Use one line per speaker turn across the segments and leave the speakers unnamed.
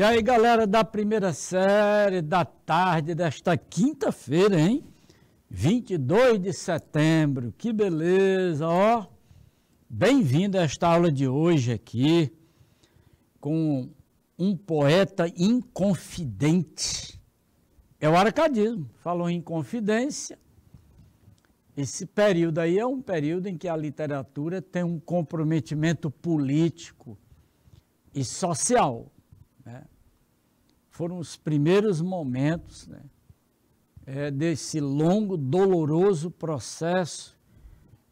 E aí, galera da primeira série da tarde desta quinta-feira, hein? 22 de setembro, que beleza, ó. Bem-vindo a esta aula de hoje aqui com um poeta inconfidente. É o arcadismo, falou em confidência. Esse período aí é um período em que a literatura tem um comprometimento político e social foram os primeiros momentos né, é, desse longo, doloroso processo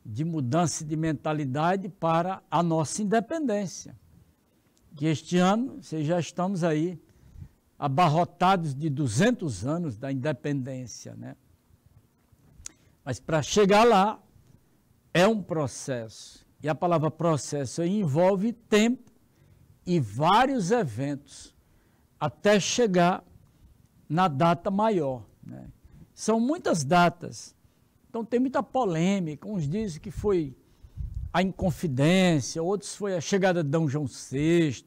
de mudança de mentalidade para a nossa independência. Que este ano, já estamos aí abarrotados de 200 anos da independência, né? Mas para chegar lá é um processo. E a palavra processo envolve tempo e vários eventos até chegar na data maior. Né? São muitas datas, então tem muita polêmica. Uns dizem que foi a Inconfidência, outros foi a chegada de Dom João VI,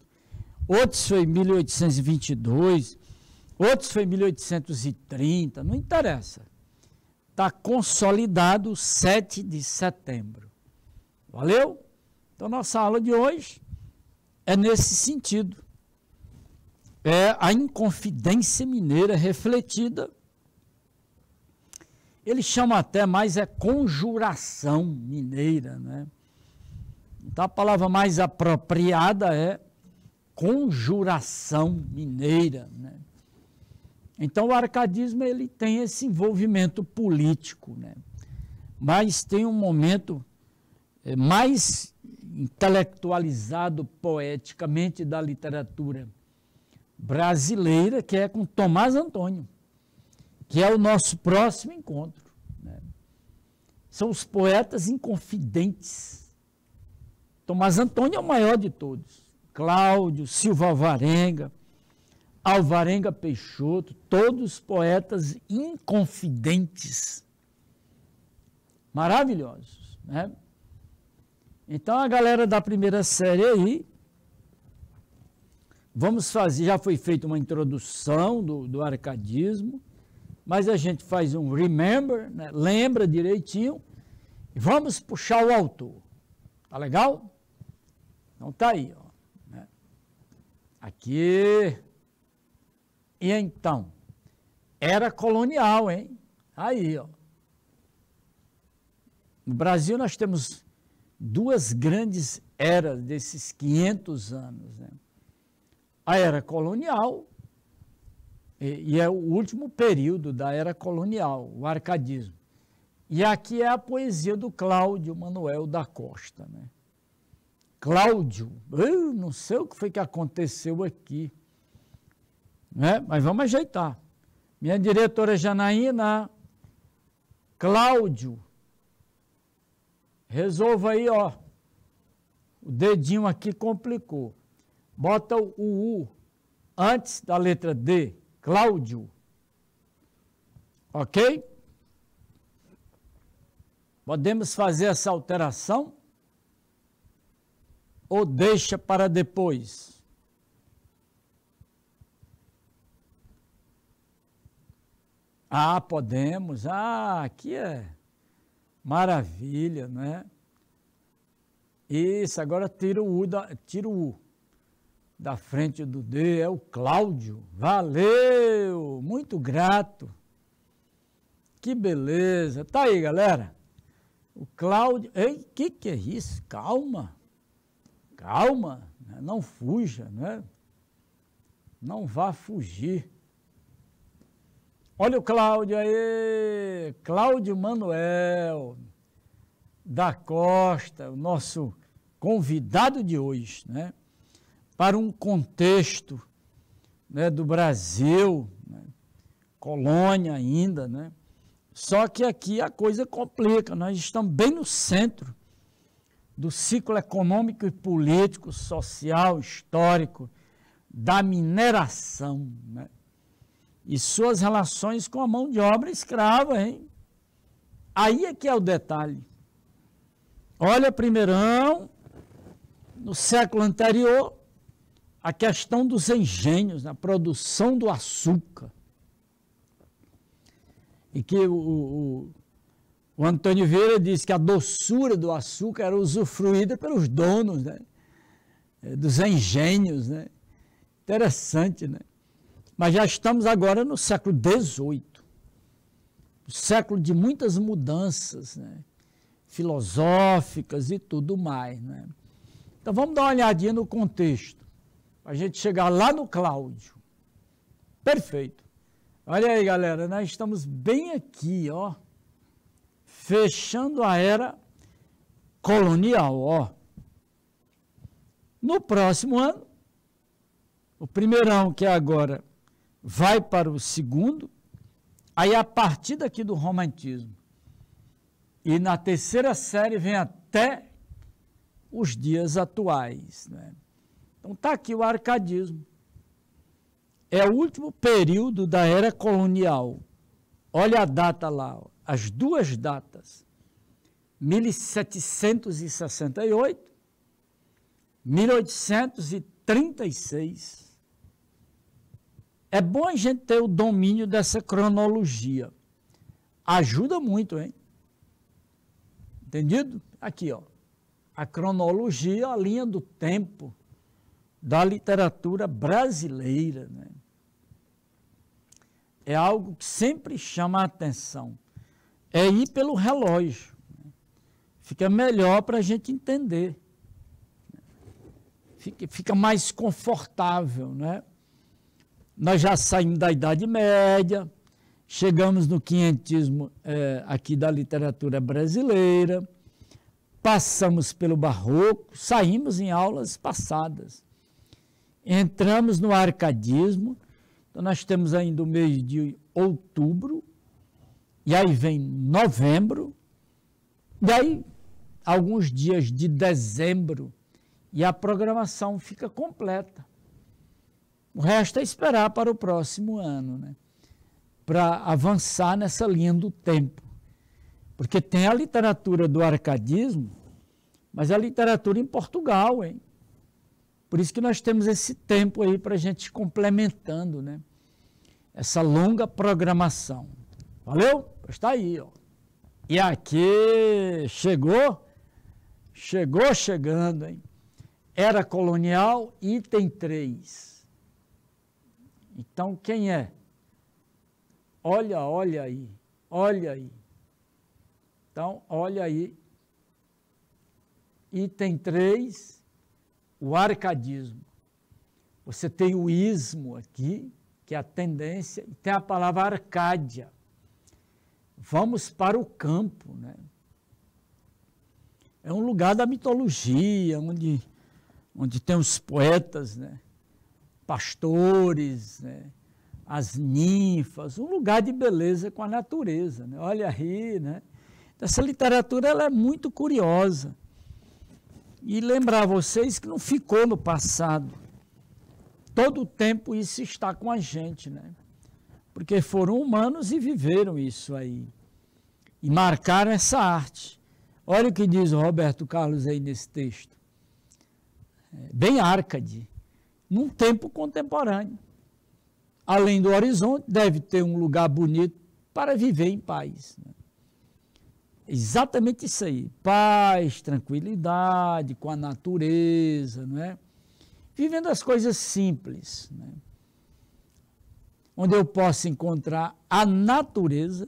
outros foi 1822, outros foi 1830, não interessa. Está consolidado 7 de setembro. Valeu? Então, nossa aula de hoje é nesse sentido é a inconfidência mineira refletida. Ele chama até mais é conjuração mineira, né? Então a palavra mais apropriada é conjuração mineira, né? Então o arcadismo ele tem esse envolvimento político, né? Mas tem um momento é, mais intelectualizado poeticamente da literatura brasileira, que é com Tomás Antônio, que é o nosso próximo encontro. Né? São os poetas inconfidentes. Tomás Antônio é o maior de todos. Cláudio, Silva Alvarenga, Alvarenga Peixoto, todos poetas inconfidentes. Maravilhosos, né? Então a galera da primeira série aí Vamos fazer, já foi feita uma introdução do, do arcadismo, mas a gente faz um remember, né? lembra direitinho, e vamos puxar o autor. Tá legal? Então tá aí, ó. Né? Aqui. E então? Era colonial, hein? Aí, ó. No Brasil nós temos duas grandes eras desses 500 anos, né? a era colonial, e, e é o último período da era colonial, o arcadismo. E aqui é a poesia do Cláudio Manuel da Costa. Né? Cláudio, eu não sei o que foi que aconteceu aqui, né? mas vamos ajeitar. Minha diretora Janaína, Cláudio, resolva aí, ó. O dedinho aqui complicou bota o U antes da letra D, Cláudio. Ok? Podemos fazer essa alteração? Ou deixa para depois? Ah, podemos. Ah, aqui é maravilha, né? Isso, agora tira o U. Da, tira o U da frente do D é o Cláudio. Valeu! Muito grato. Que beleza. Tá aí, galera. O Cláudio. Ei, que que é isso? Calma. Calma, né? não fuja, né? Não vá fugir. Olha o Cláudio aí, Cláudio Manuel da Costa, o nosso convidado de hoje, né? para um contexto né, do Brasil, né, colônia ainda, né? Só que aqui a coisa complica, nós estamos bem no centro do ciclo econômico e político, social, histórico, da mineração, né? E suas relações com a mão de obra escrava, hein? Aí é que é o detalhe. Olha, primeirão, no século anterior, a questão dos engenhos na produção do açúcar. E que o, o, o Antônio Vieira disse que a doçura do açúcar era usufruída pelos donos né? É, dos engenhos. Né? Interessante, né? Mas já estamos agora no século XVIII, um século de muitas mudanças né? filosóficas e tudo mais. Né? Então vamos dar uma olhadinha no contexto a gente chegar lá no Cláudio. Perfeito. Olha aí, galera, nós estamos bem aqui, ó, fechando a era colonial, ó. No próximo ano, o primeirão que é agora vai para o segundo, aí a partir daqui do romantismo. E na terceira série vem até os dias atuais, né? Então está aqui o arcadismo. É o último período da era colonial. Olha a data lá, as duas datas. 1768, 1836. É bom a gente ter o domínio dessa cronologia. Ajuda muito, hein? Entendido? Aqui, ó. A cronologia, a linha do tempo da literatura brasileira. Né? É algo que sempre chama a atenção. É ir pelo relógio. Né? Fica melhor para a gente entender. Né? Fica, fica mais confortável. Né? Nós já saímos da Idade Média, chegamos no quinhentismo é, aqui da literatura brasileira, passamos pelo Barroco, saímos em aulas passadas. Entramos no arcadismo, então nós temos ainda o mês de outubro, e aí vem novembro, e aí alguns dias de dezembro, e a programação fica completa. O resto é esperar para o próximo ano, né? para avançar nessa linha do tempo. Porque tem a literatura do arcadismo, mas é a literatura em Portugal, hein? Por isso que nós temos esse tempo aí para a gente complementando, né? Essa longa programação. Valeu? Está aí, ó. E aqui chegou, chegou chegando, hein? Era colonial, item 3. Então quem é? Olha, olha aí, olha aí. Então, olha aí. Item 3 o arcadismo. Você tem o ismo aqui, que é a tendência, e tem a palavra arcádia. Vamos para o campo, né? É um lugar da mitologia, onde, onde tem os poetas, né? pastores, né? as ninfas, um lugar de beleza com a natureza. Né? Olha aí, né? Essa literatura ela é muito curiosa. E lembrar vocês que não ficou no passado. Todo o tempo isso está com a gente, né? Porque foram humanos e viveram isso aí. E marcaram essa arte. Olha o que diz o Roberto Carlos aí nesse texto. É, bem árcade. num tempo contemporâneo. Além do horizonte, deve ter um lugar bonito para viver em paz. Né? Exatamente isso aí. Paz, tranquilidade com a natureza, não é? Vivendo as coisas simples, né? onde eu posso encontrar a natureza,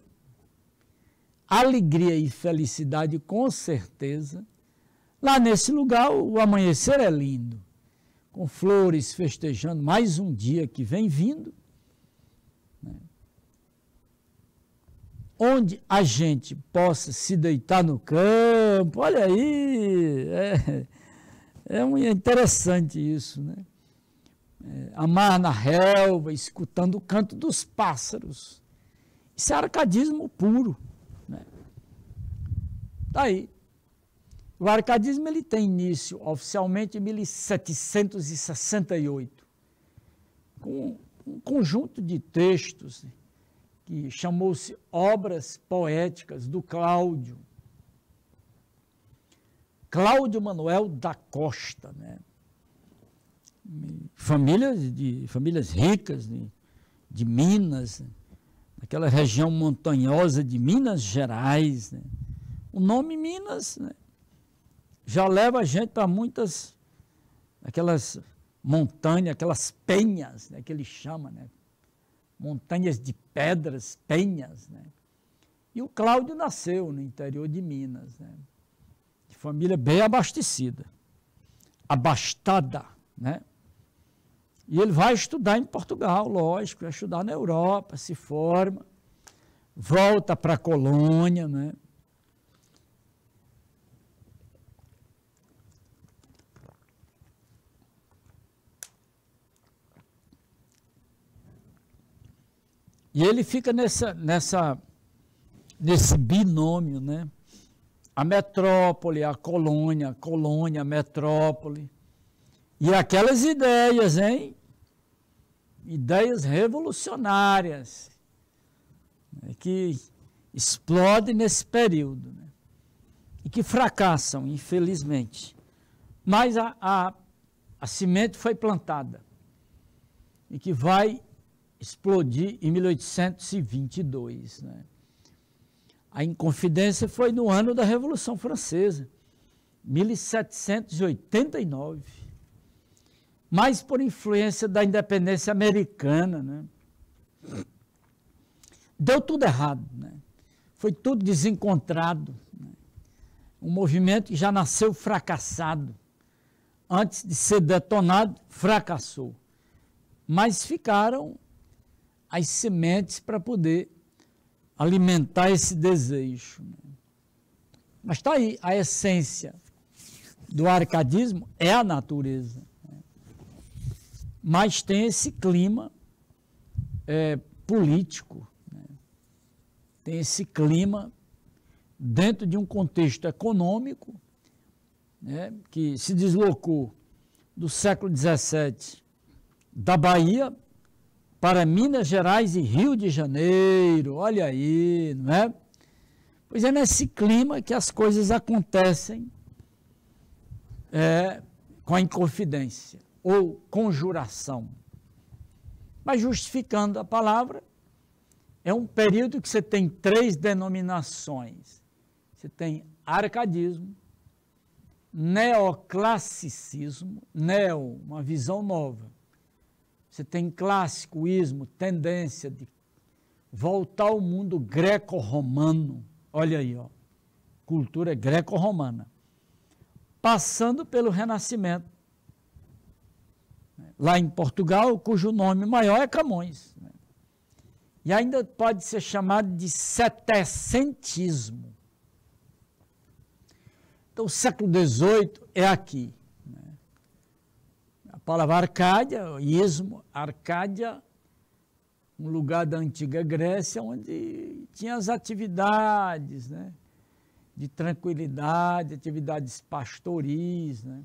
alegria e felicidade com certeza. Lá nesse lugar o amanhecer é lindo, com flores festejando mais um dia que vem vindo onde a gente possa se deitar no campo. Olha aí, é, é um, interessante isso, né? É, amar na relva, escutando o canto dos pássaros. Isso é arcadismo puro. Né? Tá aí. O arcadismo ele tem início oficialmente em 1768, com um conjunto de textos. Né? que chamou-se Obras Poéticas do Cláudio. Cláudio Manuel da Costa, né? Famílias de famílias ricas de, de Minas, né? aquela região montanhosa de Minas Gerais, né? O nome Minas, né? já leva a gente para muitas aquelas montanhas, aquelas penhas, né, que ele chama, né, montanhas de pedras, penhas. Né? E o Cláudio nasceu no interior de Minas, né? de família bem abastecida, abastada. Né? E ele vai estudar em Portugal, lógico, vai estudar na Europa, se forma, volta para a colônia, né? E ele fica nessa, nessa, nesse binômio, né? A metrópole, a colônia, a colônia, a metrópole. E aquelas ideias, hein? Ideias revolucionárias né? que explodem nesse período né? e que fracassam, infelizmente. Mas a, a, a semente foi plantada e que vai explodir em 1822. Né? A Inconfidência foi no ano da Revolução Francesa, 1789. Mais por influência da independência americana. Né? Deu tudo errado. Né? Foi tudo desencontrado. Né? Um movimento que já nasceu fracassado. Antes de ser detonado, fracassou. Mas ficaram as sementes para poder alimentar esse desejo. Mas está aí a essência do arcadismo é a natureza. Mas tem esse clima é, político, né? tem esse clima dentro de um contexto econômico né? que se deslocou do século XVII da Bahia para Minas Gerais e Rio de Janeiro. Olha aí, não é? Pois é nesse clima que as coisas acontecem é, com a inconfidência ou conjuração. Mas justificando a palavra, é um período que você tem três denominações. Você tem arcadismo, neoclassicismo, neo, uma visão nova, você tem clássicoísmo, tendência de voltar ao mundo greco-romano. Olha aí, ó. Cultura greco-romana. Passando pelo Renascimento. Lá em Portugal, cujo nome maior é Camões. E ainda pode ser chamado de setecentismo. Então, o século XVIII é aqui palavra Arcádia, ismo, Arcádia, um lugar da antiga Grécia onde tinha as atividades, né? De tranquilidade, atividades pastoris, né?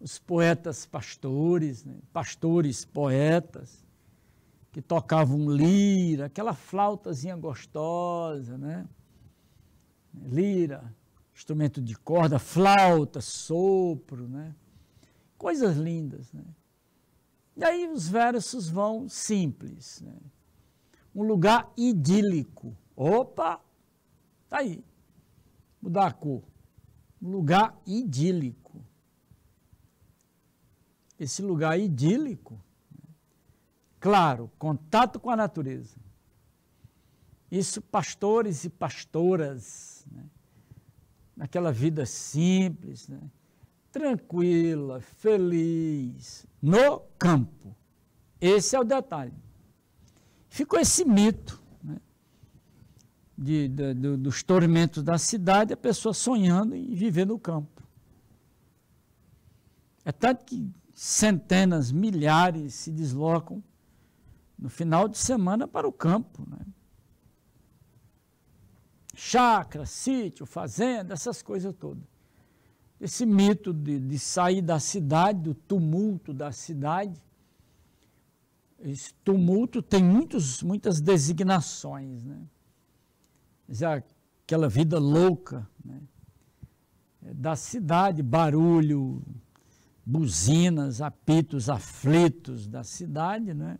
Os poetas pastores, né? pastores poetas, que tocavam lira, aquela flautazinha gostosa, né? Lira, instrumento de corda, flauta, sopro, né? Coisas lindas. Né? E aí os versos vão simples. Né? Um lugar idílico. Opa! Tá aí. Mudar a cor. Um lugar idílico. Esse lugar idílico, né? claro, contato com a natureza. Isso pastores e pastoras, né? naquela vida simples, né? tranquila, feliz, no campo. Esse é o detalhe. Ficou esse mito né, de, de, de, dos tormentos da cidade, a pessoa sonhando em viver no campo. É tanto que centenas, milhares se deslocam no final de semana para o campo. Né? Chácara, sítio, fazenda, essas coisas todas. Esse mito de, de sair da cidade, do tumulto da cidade, esse tumulto tem muitos, muitas designações, né? Já é aquela vida louca, né? É da cidade, barulho, buzinas, apitos aflitos da cidade, né?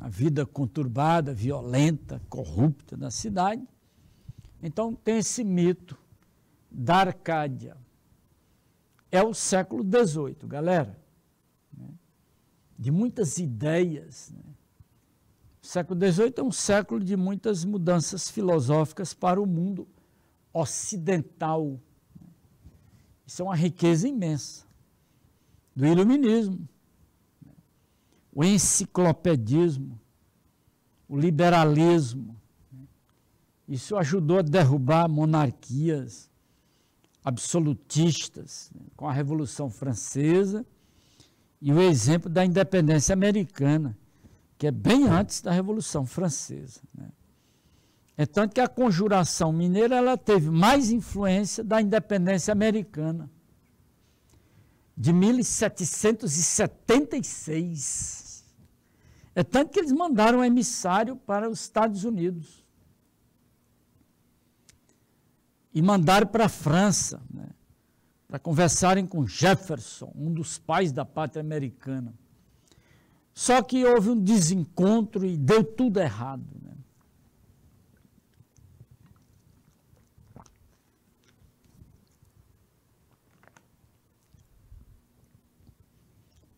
A vida conturbada, violenta, corrupta da cidade. Então tem esse mito da Arcádia. É o século XVIII, galera, né? de muitas ideias. Né? O século XVIII é um século de muitas mudanças filosóficas para o mundo ocidental. Né? Isso é uma riqueza imensa do iluminismo, né? o enciclopedismo, o liberalismo. Né? Isso ajudou a derrubar monarquias, absolutistas, né, com a Revolução Francesa e o exemplo da independência americana, que é bem antes da Revolução Francesa. Né. É tanto que a conjuração mineira ela teve mais influência da independência americana, de 1776. É tanto que eles mandaram um emissário para os Estados Unidos e mandaram para a França, né, para conversarem com Jefferson, um dos pais da pátria americana. Só que houve um desencontro e deu tudo errado. Né?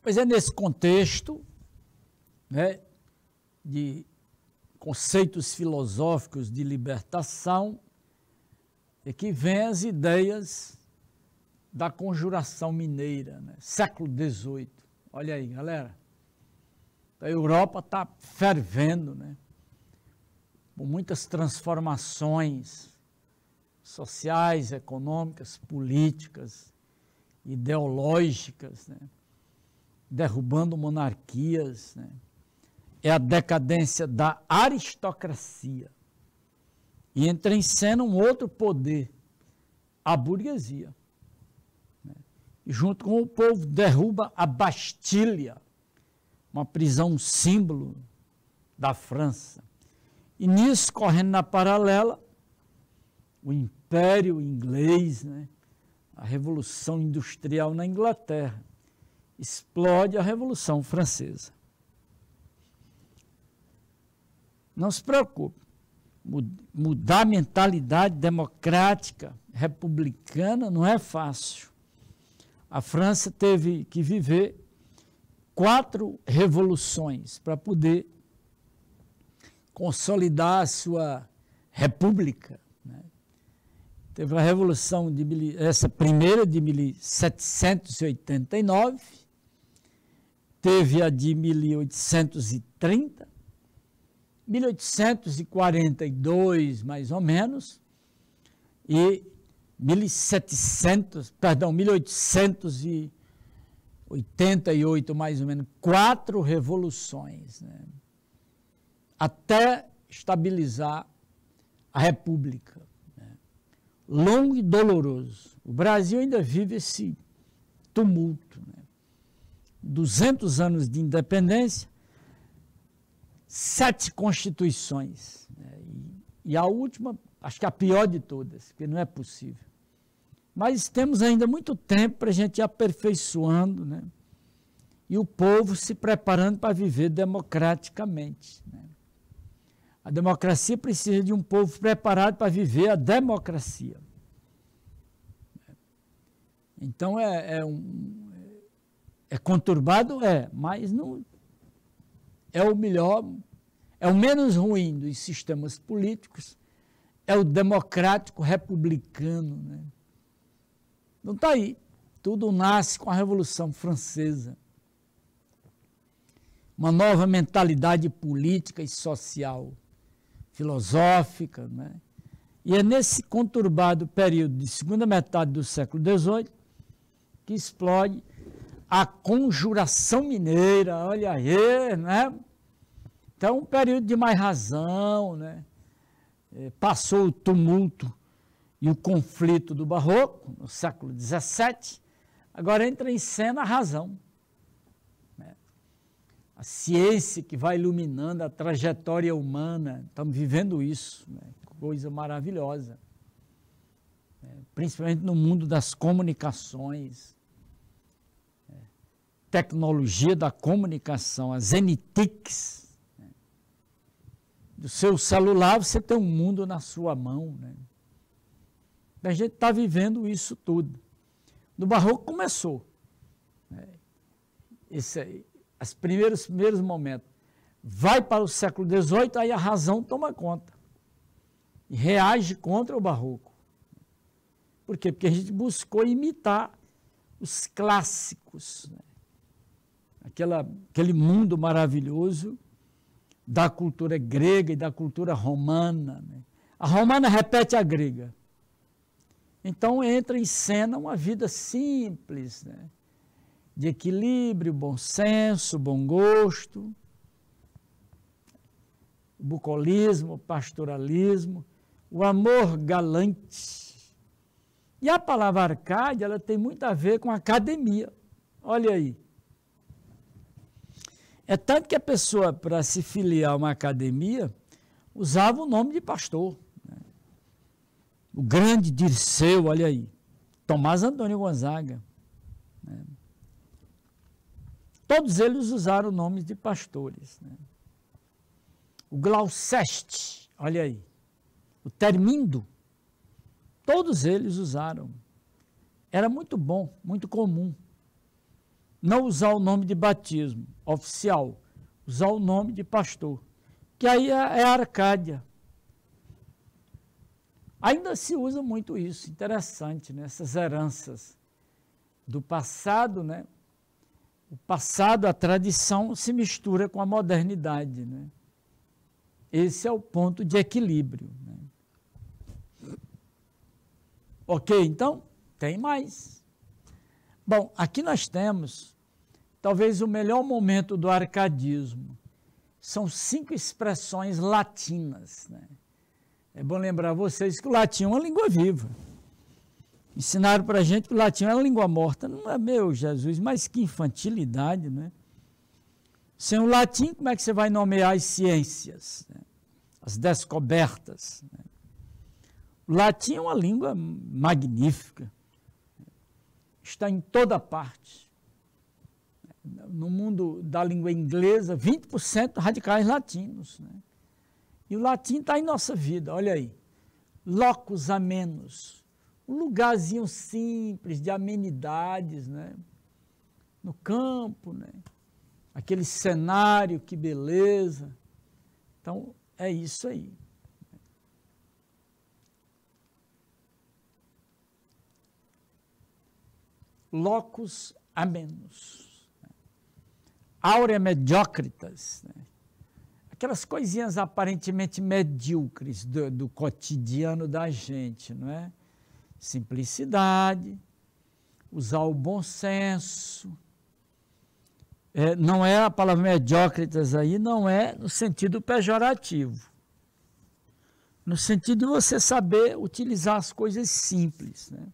Pois é, nesse contexto né, de conceitos filosóficos de libertação, é que vem as ideias da conjuração mineira, né? século XVIII. Olha aí, galera. A Europa está fervendo, né? com muitas transformações sociais, econômicas, políticas, ideológicas, né? derrubando monarquias. Né? É a decadência da aristocracia. E entra em cena um outro poder, a burguesia. Né? E junto com o povo, derruba a Bastilha, uma prisão símbolo da França. E nisso, correndo na paralela, o Império Inglês, né? a Revolução Industrial na Inglaterra, explode a Revolução Francesa. Não se preocupe, Mudar a mentalidade democrática, republicana, não é fácil. A França teve que viver quatro revoluções para poder consolidar a sua república. Né? Teve a revolução de essa primeira de 1789, teve a de 1830, 1842, mais ou menos, e 1700, perdão, 1888, mais ou menos, quatro revoluções, né? até estabilizar a República. Né? Longo e doloroso. O Brasil ainda vive esse tumulto. Né? 200 anos de independência, sete constituições. Né? E, e a última, acho que a pior de todas, porque não é possível. Mas temos ainda muito tempo para a gente ir aperfeiçoando, né? E o povo se preparando para viver democraticamente. Né? A democracia precisa de um povo preparado para viver a democracia. Né? Então é, é, um, é conturbado? É, mas não é o melhor, é o menos ruim dos sistemas políticos, é o democrático republicano. Né? Não está aí. Tudo nasce com a Revolução Francesa. Uma nova mentalidade política e social, filosófica. Né? E é nesse conturbado período de segunda metade do século XVIII que explode a conjuração mineira, olha aí, né? Então, um período de mais razão, né? Eh, passou o tumulto e o conflito do Barroco, no século XVII, agora entra em cena a razão. Né? A ciência que vai iluminando a trajetória humana, estamos vivendo isso, né? coisa maravilhosa. Né? Principalmente no mundo das comunicações, tecnologia da comunicação, a Zenitix. Né? Do seu celular você tem um mundo na sua mão. Né? A gente está vivendo isso tudo. No Barroco começou. Né? Esse aí, os primeiros, primeiros momentos. Vai para o século XVIII, aí a razão toma conta. E reage contra o Barroco. Por quê? Porque a gente buscou imitar os clássicos. Né? aquela, aquele mundo maravilhoso da cultura grega e da cultura romana. Né? A romana repete a grega. Então entra em cena uma vida simples, né? de equilíbrio, bom senso, bom gosto, bucolismo, pastoralismo, o amor galante. E a palavra Arcádia ela tem muito a ver com academia. Olha aí. É tanto que a pessoa, para se filiar a uma academia, usava o nome de pastor. Né? O grande Dirceu, olha aí. Tomás Antônio Gonzaga. Né? Todos eles usaram nomes de pastores. Né? O Glauceste, olha aí. O Termindo. Todos eles usaram. Era muito bom, muito comum não usar o nome de batismo oficial, usar o nome de pastor, que aí é, é Arcádia. Ainda se usa muito isso, interessante, né? essas heranças do passado, né? O passado, a tradição se mistura com a modernidade, né? Esse é o ponto de equilíbrio. Né? Ok, então, tem mais. Bom, aqui nós temos talvez o melhor momento do arcadismo. São cinco expressões latinas. Né? É bom lembrar vocês que o latim é uma língua viva. Ensinaram para a gente que o latim é uma língua morta. Não é meu, Jesus, mas que infantilidade, né? Sem o latim, como é que você vai nomear as ciências, né? as descobertas? Né? O latim é uma língua magnífica. Está em toda parte no mundo da língua inglesa, 20% radicais latinos. Né? E o latim está em nossa vida, olha aí. Locos amenos Um lugarzinho simples, de amenidades, né? no campo, né? aquele cenário, que beleza. Então, é isso aí. Locos a menos. Áurea Mediocritas, né? aquelas coisinhas aparentemente medíocres do, do, cotidiano da gente, não é? Simplicidade, usar o bom senso. É, não é a palavra mediocritas aí, não é no sentido pejorativo. No sentido de você saber utilizar as coisas simples, né?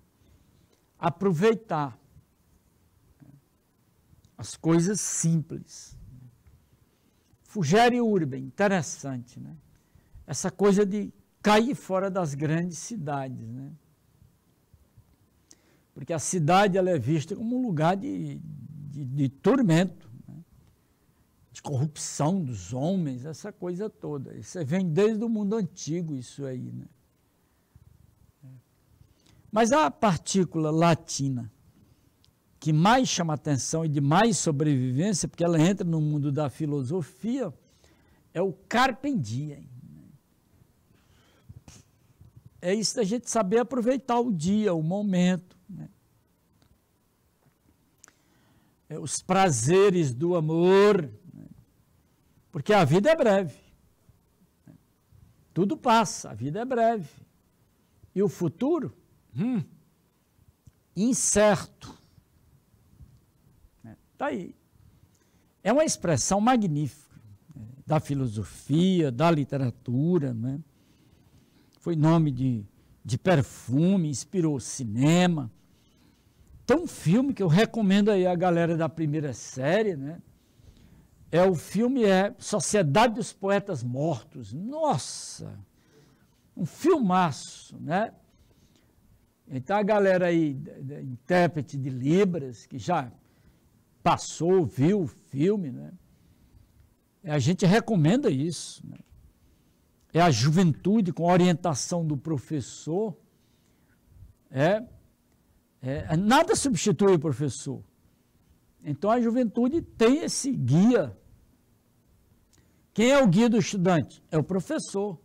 aproveitar as coisas simples. Fugere urbem interessante, né? Essa coisa de cair fora das grandes cidades, né? Porque a cidade ela é vista como um lugar de, de, de tormento, né? de corrupção dos homens, essa coisa toda. Isso vem desde o mundo antigo, isso aí, né? Mas a partícula latina que mais chama atenção e de mais sobrevivência, porque ela entra no mundo da filosofia, é o carpe diem. É isso da gente saber aproveitar o dia, o momento. Né? É os prazeres do amor, né? porque a vida é breve. Né? Tudo passa, a vida é breve. E o futuro? Hum, incerto. Está aí. É uma expressão magnífica né? da filosofia, da literatura, né? foi nome de, de perfume, inspirou cinema. Tem então, um filme que eu recomendo aí a galera da primeira série, né? É o filme é Sociedade dos Poetas Mortos. Nossa! Um filmaço, né? Então a galera aí, intérprete de Libras, que já passou, viu o filme, né? A gente recomenda isso. Né? É a juventude com a orientação do professor. É, é, é, nada substitui o professor. Então a juventude tem esse guia. Quem é o guia do estudante? É o professor.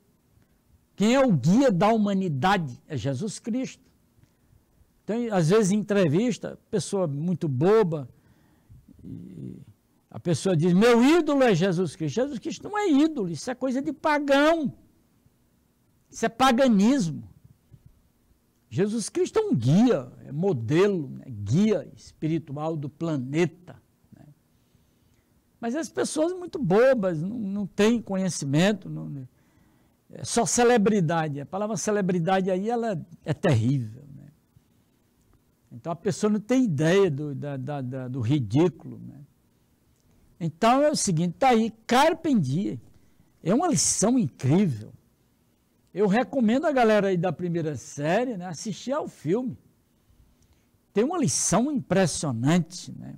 Quem é o guia da humanidade? É Jesus Cristo. Então, às vezes, em entrevista, pessoa muito boba, e a pessoa diz: Meu ídolo é Jesus Cristo. Jesus Cristo não é ídolo, isso é coisa de pagão. Isso é paganismo. Jesus Cristo é um guia, é modelo, né? guia espiritual do planeta. Né? Mas as pessoas muito bobas, não, não têm conhecimento, não, né. é só celebridade. A palavra celebridade aí ela é terrível. Então a pessoa não tem ideia do, da, da, da, do ridículo. Né? Então é o seguinte, está aí, Carpe É uma lição incrível. Eu recomendo a galera aí da primeira série né, assistir ao filme. Tem uma lição impressionante né,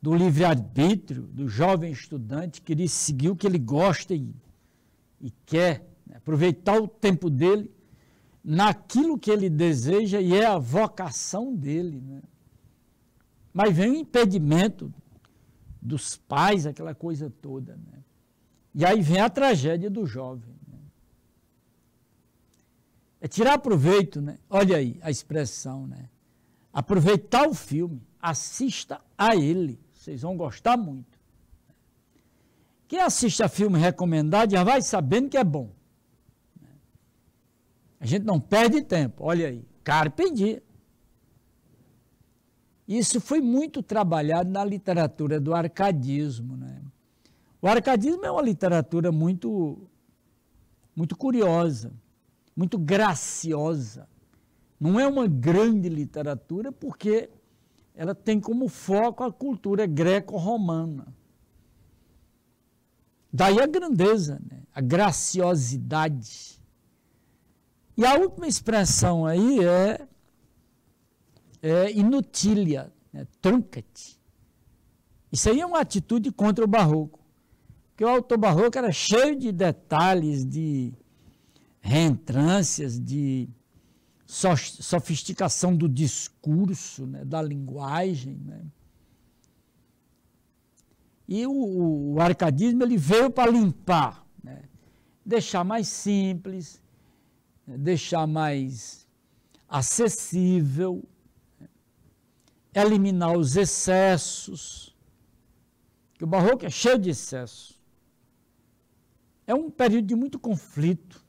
do livre-arbítrio do jovem estudante que ele seguiu o que ele gosta e, e quer, né, aproveitar o tempo dele naquilo que ele deseja e é a vocação dele. Né? Mas vem o impedimento dos pais, aquela coisa toda. Né? E aí vem a tragédia do jovem. Né? É tirar proveito, né? olha aí a expressão, né? aproveitar o filme, assista a ele, vocês vão gostar muito. Quem assiste a filme recomendado já vai sabendo que é bom. A gente não perde tempo. Olha aí, carpe diem. Isso foi muito trabalhado na literatura do arcadismo. Né? O arcadismo é uma literatura muito, muito curiosa, muito graciosa. Não é uma grande literatura porque ela tem como foco a cultura greco-romana. Daí a grandeza, né? a graciosidade e a última expressão aí é, é inutilia, né? truncate. Isso aí é uma atitude contra o barroco. Porque o autor barroco era cheio de detalhes, de reentrâncias, de sofisticação do discurso, né? da linguagem. Né? E o, o, arcadismo ele veio para limpar, né? deixar mais simples, deixar mais acessível, eliminar os excessos, que o barroco é cheio de excessos. É um período de muito conflito.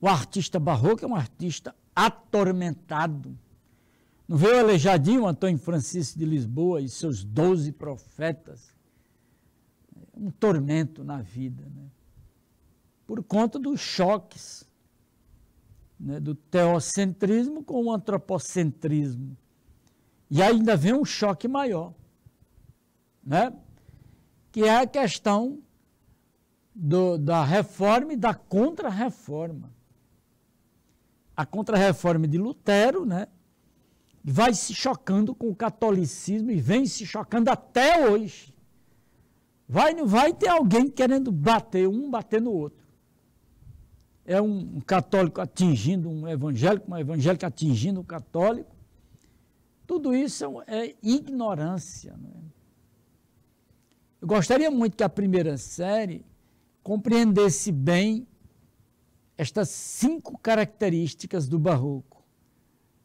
O artista barroco é um artista atormentado. Não veio aleijadinho Antônio Francisco de Lisboa e seus doze profetas? É um tormento na vida. Né? por conta dos choques né, do teocentrismo com o antropocentrismo. E ainda vem um choque maior, né, que é a questão do, da reforma e da contra-reforma. A contra-reforma de Lutero, né, vai se chocando com o catolicismo e vem se chocando até hoje. Vai, vai ter alguém querendo bater um, bater no outro é um católico atingindo um evangélico, um evangélico atingindo um católico. Tudo isso é ignorância. Né? Eu gostaria muito que a primeira série compreendesse bem estas cinco características do barroco,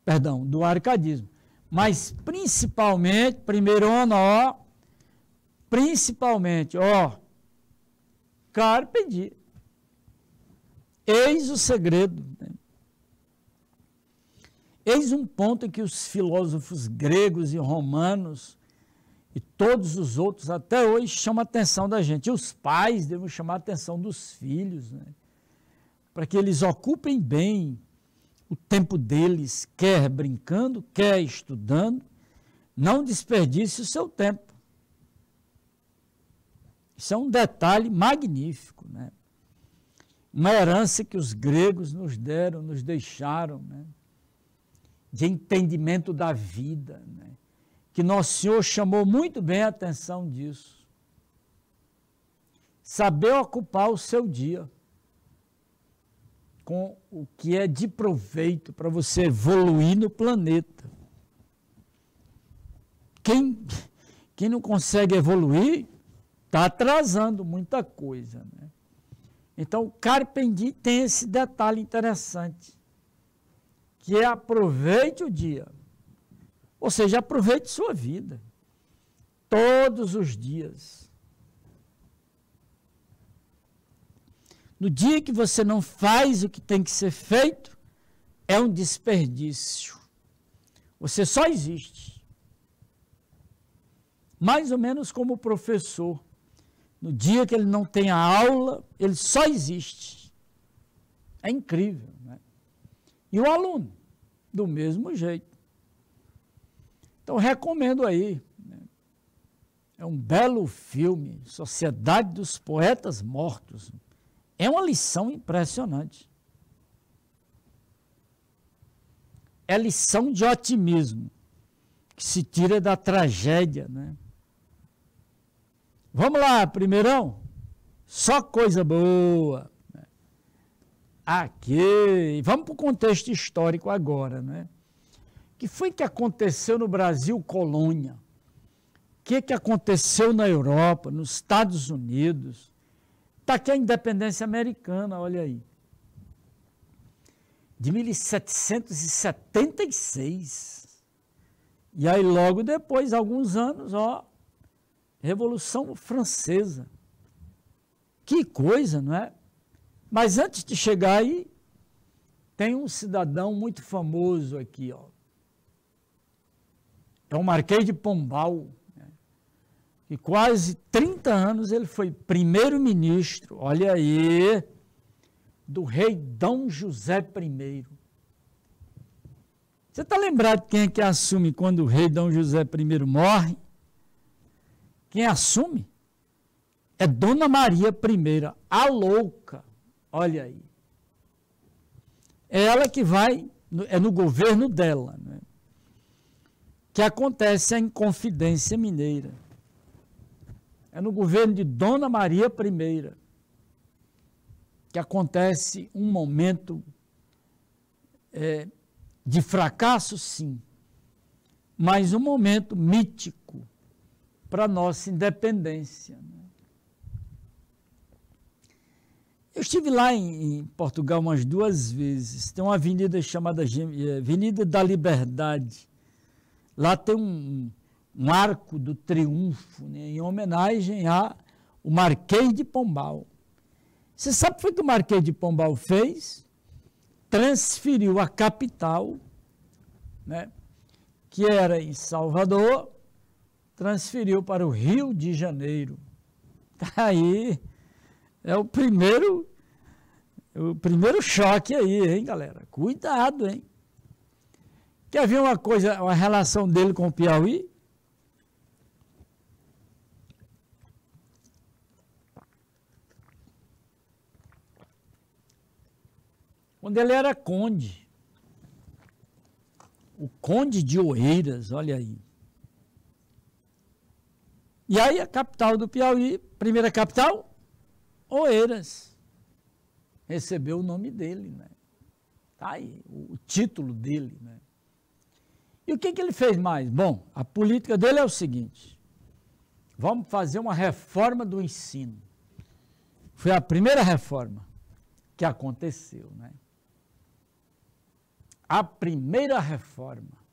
perdão, do arcadismo. Mas principalmente, primeiro ano, ó, principalmente, ó, carpe diem. Eis o segredo. Né? Eis um ponto em que os filósofos gregos e romanos e todos os outros até hoje chamam a atenção da gente. E os pais devem chamar a atenção dos filhos, né? para que eles ocupem bem o tempo deles, quer brincando, quer estudando, não desperdice o seu tempo. Isso é um detalhe magnífico, né? uma herança que os gregos nos deram, nos deixaram, né? de entendimento da vida, né? que Nosso Senhor chamou muito bem a atenção disso. Saber ocupar o seu dia com o que é de proveito para você evoluir no planeta. Quem, quem não consegue evoluir está atrasando muita coisa, né? Então, Carpendi tem esse detalhe interessante, que é aproveite o dia, ou seja, aproveite sua vida, todos os dias. No dia que você não faz o que tem que ser feito, é um desperdício. Você só existe. Mais ou menos como o professor no dia que ele não tem a aula, ele só existe. É incrível. Né? E o aluno, do mesmo jeito. Então, recomendo aí. Né? É um belo filme, Sociedade dos Poetas Mortos. É uma lição impressionante. É lição de otimismo que se tira da tragédia, né? Vamos lá, primeirão. Só coisa boa. Aqui. Vamos para o contexto histórico agora, né? O que foi que aconteceu no Brasil colônia? O que, que aconteceu na Europa, nos Estados Unidos? Está aqui a independência americana, olha aí. De 1776. E aí, logo depois, alguns anos, ó, Revolução Francesa. Que coisa, não é? Mas antes de chegar aí, tem um cidadão muito famoso aqui, ó. É o Marquês de Pombal. Né? E quase 30 anos ele foi primeiro-ministro, olha aí, do rei Dom José I. Você está lembrado quem é que assume quando o rei Dom José I morre? Quem assume é Dona Maria I, a louca. Olha aí. É ela que vai, é no governo dela, né? que acontece a Inconfidência Mineira. É no governo de Dona Maria I que acontece um momento é, de fracasso, sim, mas um momento mítico para nossa independência. É? Eu estive lá em, em, Portugal umas duas vezes. Tem uma avenida chamada eh, Avenida da Liberdade. Lá tem um, um arco do triunfo, né, em homenagem ao Marquês de Pombal. Você sabe o que o Marquês de Pombal fez? Transferiu a capital, né, que era em Salvador, transferiu para o Rio de Janeiro. Tá aí é o primeiro o primeiro choque aí, hein, galera? Cuidado, hein? Quer ver uma coisa, uma relação dele com o Piauí? Quando ele era conde, o conde de Oeiras, olha aí. E aí a capital do Piauí, primeira capital, Oeiras. Recebeu o nome dele, né? Tá aí, o título dele, né? E o que, que ele fez mais? Bom, a política dele é o seguinte: vamos fazer uma reforma do ensino. Foi a primeira reforma que aconteceu, né? A primeira reforma.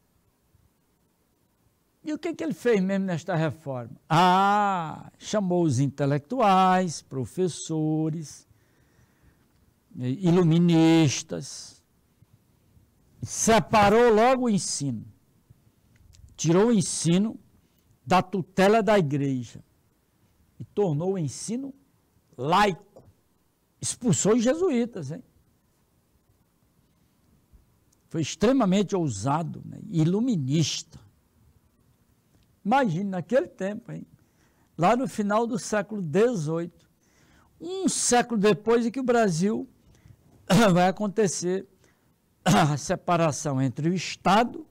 E o que, que ele fez mesmo nesta reforma? Ah, chamou os intelectuais, professores, iluministas, separou logo o ensino, tirou o ensino da tutela da igreja e tornou o ensino laico. Expulsou os jesuítas, hein? Foi extremamente ousado, né? iluminista. Imagine, naquele tempo, hein? lá no final do século XVIII, um século depois de que o Brasil vai acontecer a separação entre o Estado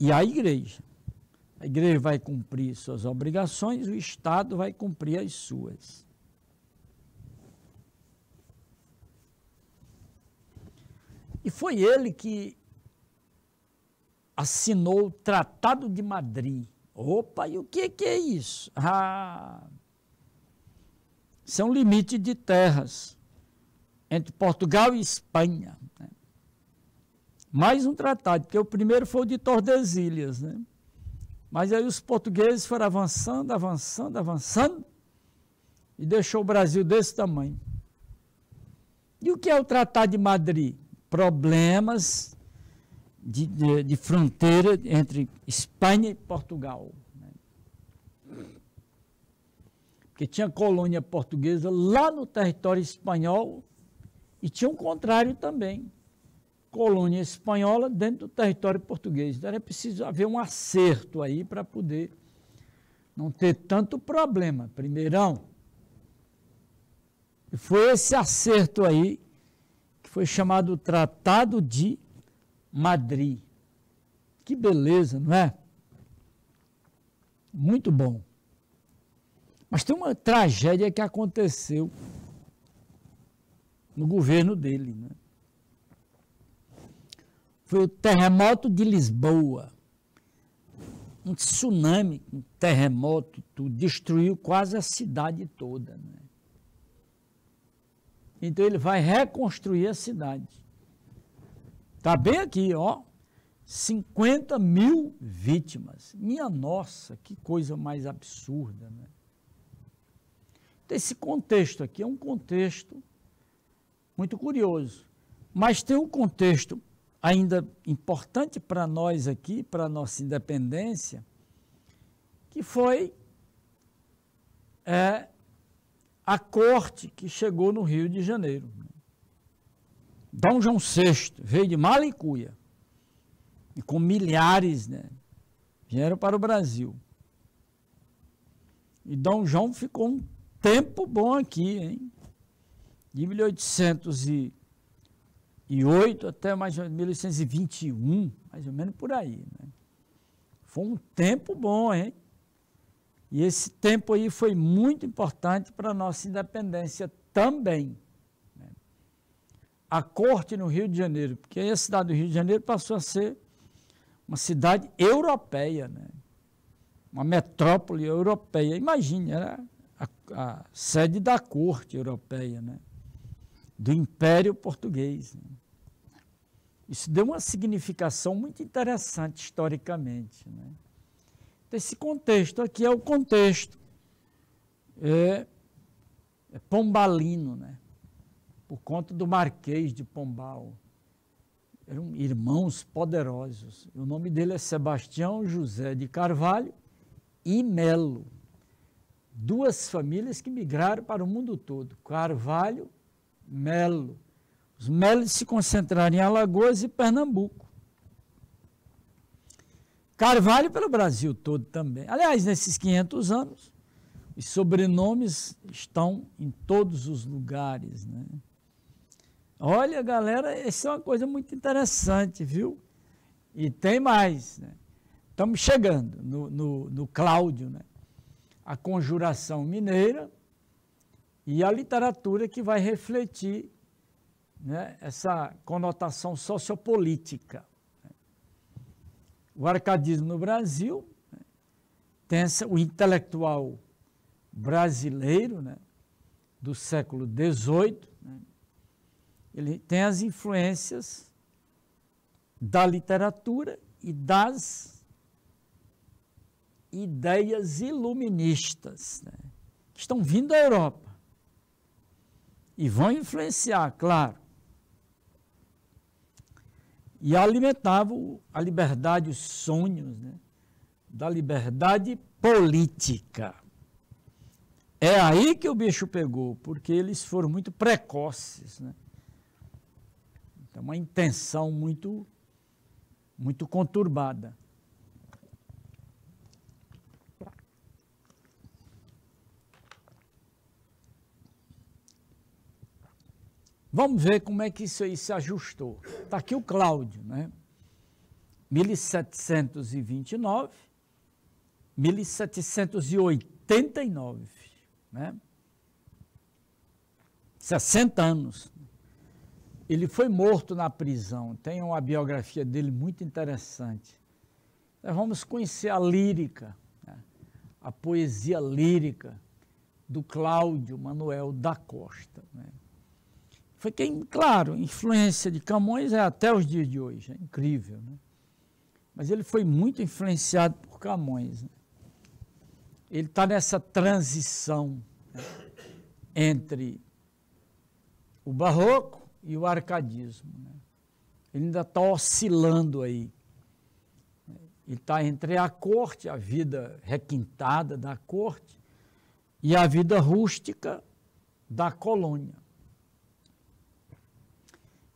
e a Igreja. A Igreja vai cumprir suas obrigações, o Estado vai cumprir as suas. E foi ele que assinou o Tratado de Madrid, Opa, e o que, que é isso? Ah, são limites de terras entre Portugal e Espanha. Né? Mais um tratado, porque o primeiro foi o de Tordesilhas. Né? Mas aí os portugueses foram avançando, avançando, avançando e deixou o Brasil desse tamanho. E o que é o Tratado de Madrid? Problemas de, de, de fronteira entre Espanha e Portugal. Né? Porque tinha colônia portuguesa lá no território espanhol e tinha o um contrário também. Colônia espanhola dentro do território português. Então era preciso haver um acerto aí para poder não ter tanto problema, primeirão. E foi esse acerto aí que foi chamado Tratado de Madrid. Que beleza, não é? Muito bom. Mas tem uma tragédia que aconteceu no governo dele. Né? Foi o terremoto de Lisboa. Um tsunami, um terremoto, tudo, destruiu quase a cidade toda. Né? Então ele vai reconstruir a cidade. Está bem aqui, ó. 50 mil vítimas. Minha nossa, que coisa mais absurda, né? Então, esse contexto aqui é um contexto muito curioso, mas tem um contexto ainda importante para nós aqui, para a nossa independência, que foi é, a corte que chegou no Rio de Janeiro. Né? Dom João VI veio de Malicuia e com milhares né, vieram para o Brasil. E Dom João ficou um tempo bom aqui, hein? De 1808 até mais ou menos 1821, mais ou menos por aí. Né? Foi um tempo bom, hein? E esse tempo aí foi muito importante para a nossa independência também a corte no Rio de Janeiro, porque aí a cidade do Rio de Janeiro passou a ser uma cidade europeia, né? uma metrópole europeia. Imagine, era a, a sede da corte europeia, né? do Império Português. Né? Isso deu uma significação muito interessante historicamente. Né? Então, esse contexto aqui é o contexto é, é pombalino, né? por conta do Marquês de Pombal. Eram irmãos poderosos. O nome dele é Sebastião José de Carvalho e Melo. Duas famílias que migraram para o mundo todo: Carvalho, Melo. Os Melos se concentraram em Alagoas e Pernambuco. Carvalho pelo Brasil todo também. Aliás, nesses 500 anos, os sobrenomes estão em todos os lugares, né? Olha, galera, isso é uma coisa muito interessante, viu? E tem mais. Né? Estamos chegando no, no, no Cláudio, né? a conjuração mineira e a literatura que vai refletir né, essa conotação sociopolítica. O arcadismo no Brasil né, tem essa, o intelectual brasileiro né, do século XVIII ele tem as influências da literatura e das ideias iluministas né, que estão vindo da Europa e vão influenciar, claro. E alimentava a liberdade, os sonhos né, da liberdade política. É aí que o bicho pegou, porque eles foram muito precoces. Né? Então, uma intenção muito, muito conturbada. Vamos ver como é que isso aí se ajustou. Está aqui o Cláudio, né? 1729, 1789, né? 60 anos. Ele foi morto na prisão. Tem uma biografia dele muito interessante. Nós vamos conhecer a lírica, né? a poesia lírica do Cláudio Manuel da Costa. Né? Foi quem, claro, influência de Camões é até os dias de hoje, é incrível. Né? Mas ele foi muito influenciado por Camões. Né? Ele está nessa transição né? entre o barroco e o arcadismo. Né? Ele ainda está oscilando aí. Ele está entre a corte, a vida requintada da corte, e a vida rústica da colônia.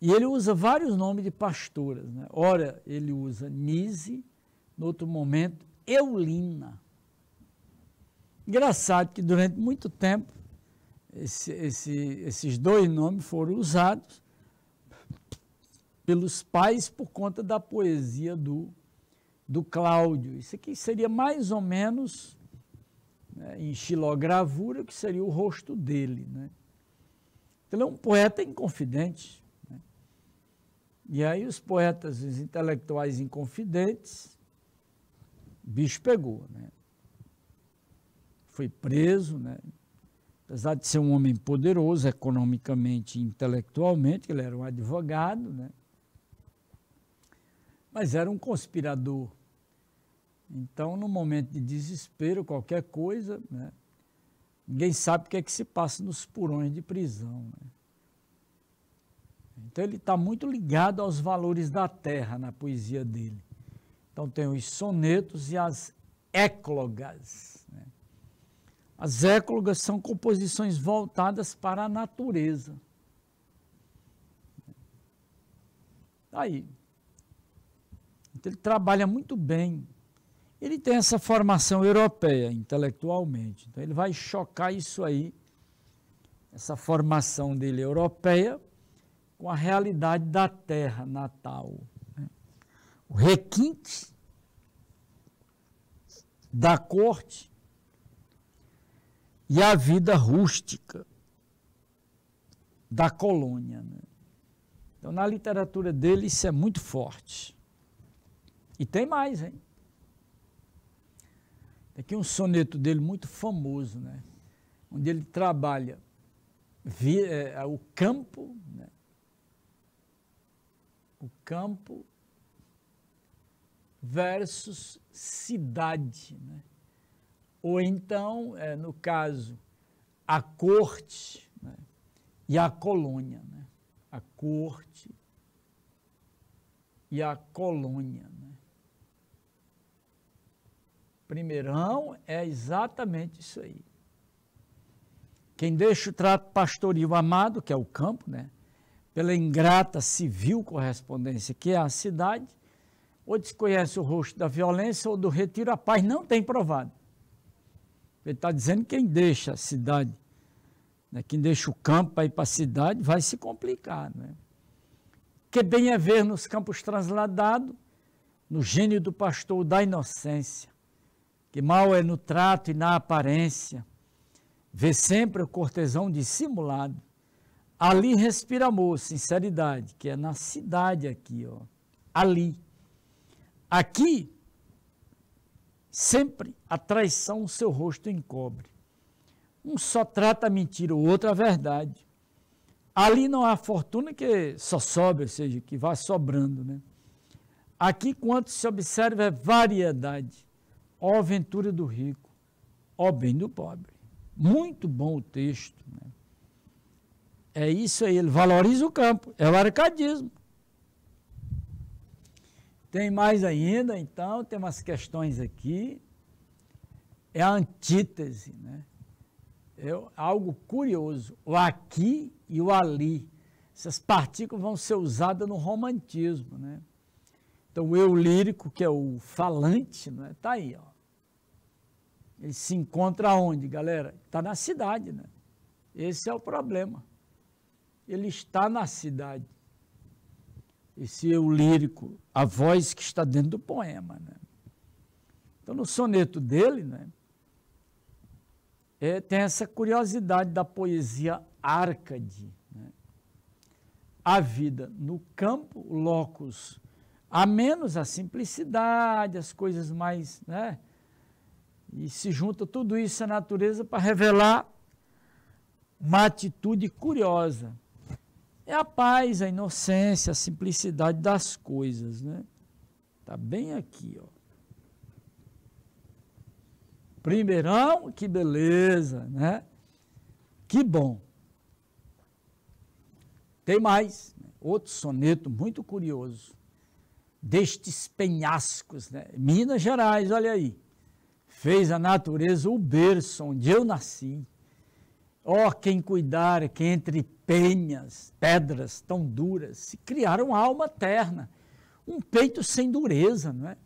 E ele usa vários nomes de pastoras. Né? Ora, ele usa Nise, no outro momento, Eulina. Engraçado que durante muito tempo esse, esse, esses dois nomes foram usados pelos pais por conta da poesia do, do Cláudio. Isso aqui seria mais ou menos, né, em xilogravura, que seria o rosto dele. Né? Então, ele é um poeta inconfidente. Né? E aí os poetas, os intelectuais inconfidentes, bicho pegou. Né? Foi preso, né? apesar de ser um homem poderoso economicamente e intelectualmente, ele era um advogado, né? mas era um conspirador. Então, no momento de desespero, qualquer coisa, né? ninguém sabe o que é que se passa nos porões de prisão. Né? Então, ele está muito ligado aos valores da terra na poesia dele. Então, tem os sonetos e as éclogas. Né? As éclogas são composições voltadas para a natureza. Tá aí. Então, ele trabalha muito bem. Ele tem essa formação europeia intelectualmente. Então ele vai chocar isso aí, essa formação dele europeia, com a realidade da terra natal. Né? O requinte da corte e a vida rústica da colônia. Né? Então, na literatura dele, isso é muito forte. E tem mais, hein? Tem aqui um soneto dele muito famoso, né? onde ele trabalha é, o campo, né? o campo versus cidade. Né? ou então, é, no caso, a corte né, e a colônia. Né? A corte e a colônia. Né? Primeirão é exatamente isso aí. Quem deixa o trato pastoril amado, que é o campo, né? pela ingrata civil correspondência, que é a cidade, ou desconhece o rosto da violência ou do retiro, a paz não tem provado. Ele está dizendo que quem deixa a cidade, né, quem deixa o campo para ir para a cidade, vai se complicar. Né? Que bem é ver nos campos transladados, no gênio do pastor da inocência, que mal é no trato e na aparência, vê sempre o cortesão dissimulado. Ali respira amor, sinceridade, que é na cidade aqui, ó. ali. Aqui Sempre a traição o seu rosto encobre. Um só trata a mentira, o outro a verdade. Ali não há fortuna que só sobe, ou seja, que vai sobrando. Né? Aqui, quanto se observa, é variedade. Ó ventura do rico, ó bem do pobre. Muito bom o texto. Né? É isso aí, ele valoriza o campo, é o arcadismo. Tem mais ainda, então, tem umas questões aqui. É a antítese, né? É algo curioso. O aqui e o ali. Essas partículas vão ser usadas no romantismo, né? Então, o eu lírico, que é o falante, né? Tá aí, ó. Ele se encontra onde, galera? Está na cidade, né? Esse é o problema. Ele está na cidade esse eu lírico, a voz que está dentro do poema. Né? Então, no soneto dele, né, é, tem essa curiosidade da poesia árcade. Né? A vida no campo, locus, a menos a simplicidade, as coisas mais. Né? E se junta tudo isso à natureza para revelar uma atitude curiosa é a paz, a inocência, a simplicidade das coisas, né? Tá bem aqui, ó. Primeirão, que beleza, né? Que bom. Tem mais, né? outro soneto muito curioso. Destes penhascos, né? Minas Gerais, olha aí. Fez a natureza o berço onde eu nasci. Ó, oh, quem cuidar, que entre penhas, pedras tão duras, se criaram alma terna, um peito sem dureza, não é?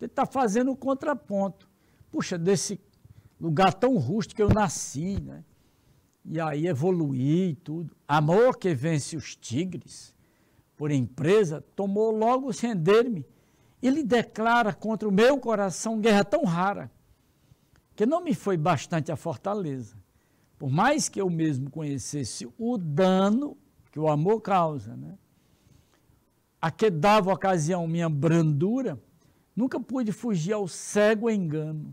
Ele está fazendo o contraponto. Puxa, desse lugar tão rústico que eu nasci, né? E aí evoluí e tudo. Amor que vence os tigres, por empresa, tomou logo render-me. Ele declara contra o meu coração guerra tão rara, que não me foi bastante a fortaleza por mais que eu mesmo conhecesse o dano que o amor causa, né? a que dava ocasião minha brandura, nunca pude fugir ao cego engano.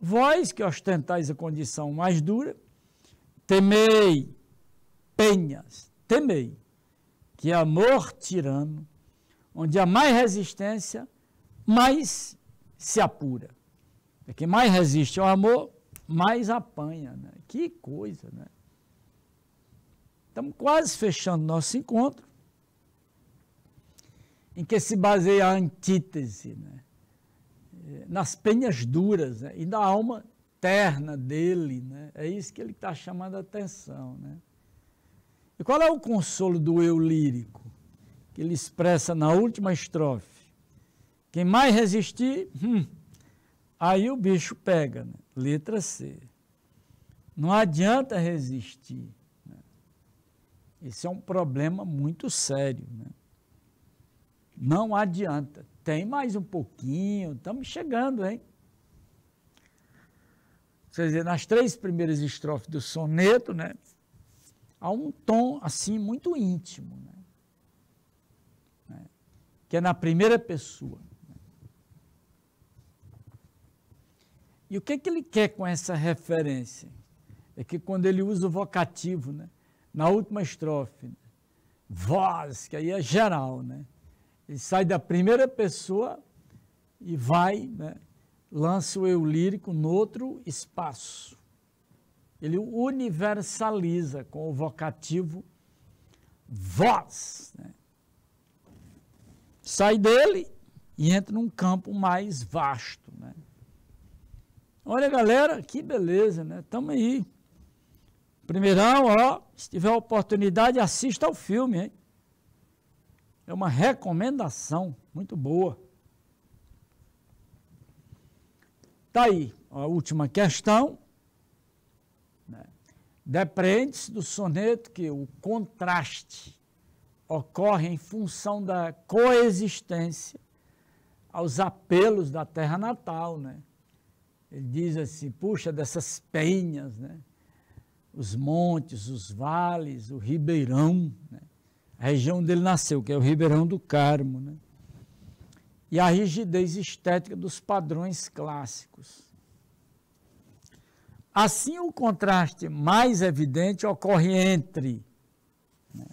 Vós que ostentais a condição mais dura, temei, penhas, temei, que amor tirano, onde há mais resistência, mais se apura. É quem mais resiste ao amor, mais apanha. Né? Que coisa, né? Estamos quase fechando nosso encontro, em que se baseia a antítese, né? Eh, nas penhas duras né? e da alma terna dele. Né? É isso que ele está chamando a atenção. Né? E qual é o consolo do eu lírico? Que ele expressa na última estrofe. Quem mais resistir, hum, Aí o bicho pega, né? letra C. Não adianta resistir. Né? Esse é um problema muito sério. Né? Não adianta. Tem mais um pouquinho, estamos chegando, hein? Quer dizer, nas três primeiras estrofes do soneto, né? Há um tom, assim, muito íntimo, né? né? Que é na primeira pessoa. E o que, é que ele quer com essa referência? É que quando ele usa o vocativo, né? na última estrofe, né? voz, que aí é geral, né? ele sai da primeira pessoa e vai, né? lança o eu lírico no outro espaço. Ele universaliza com o vocativo voz. Né? Sai dele e entra num campo mais vasto. Né? Olha, galera, que beleza, né? Tamo aí. Primeirão, ó, se tiver oportunidade, assista ao filme, hein? É uma recomendação muito boa. Tá aí a última questão. Né? Depende-se do soneto que o contraste ocorre em função da coexistência aos apelos da terra natal, né? ele diz assim, puxa, dessas penhas, né? os montes, os vales, o ribeirão, né? a região onde ele nasceu, que é o Ribeirão do Carmo, né? e a rigidez estética dos padrões clássicos. Assim, o contraste mais evidente ocorre entre. Né?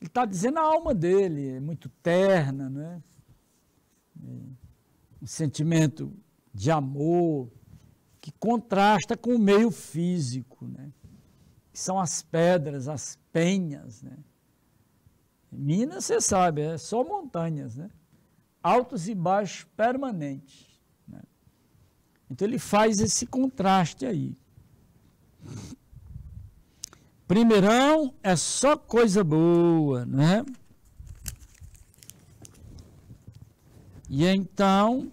Ele está dizendo a alma dele, é muito terna, né? É um sentimento de amor, que contrasta com o meio físico, né? que são as pedras, as penhas. Né? Minas, você sabe, é só montanhas, né? altos e baixos permanentes. Né? Então ele faz esse contraste aí. Primeirão é só coisa boa, né? E então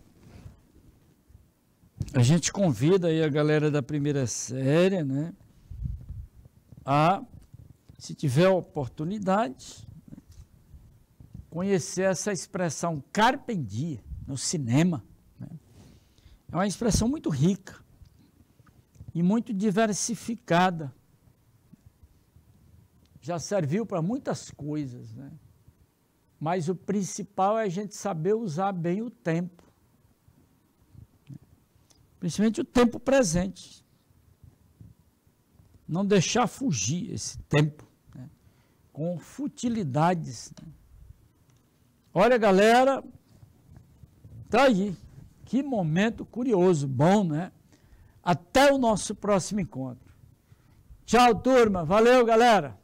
a gente convida aí a galera da primeira série, né? A, se tiver oportunidade, conhecer essa expressão carpe diem no cinema. Né? É uma expressão muito rica e muito diversificada. Já serviu para muitas coisas, né? Mas o principal é a gente saber usar bem o tempo. Principalmente o tempo presente. Não deixar fugir esse tempo né? com futilidades. Né? Olha, galera, tá aí. Que momento curioso, bom, né? Até o nosso próximo encontro. Tchau, turma. Valeu, galera.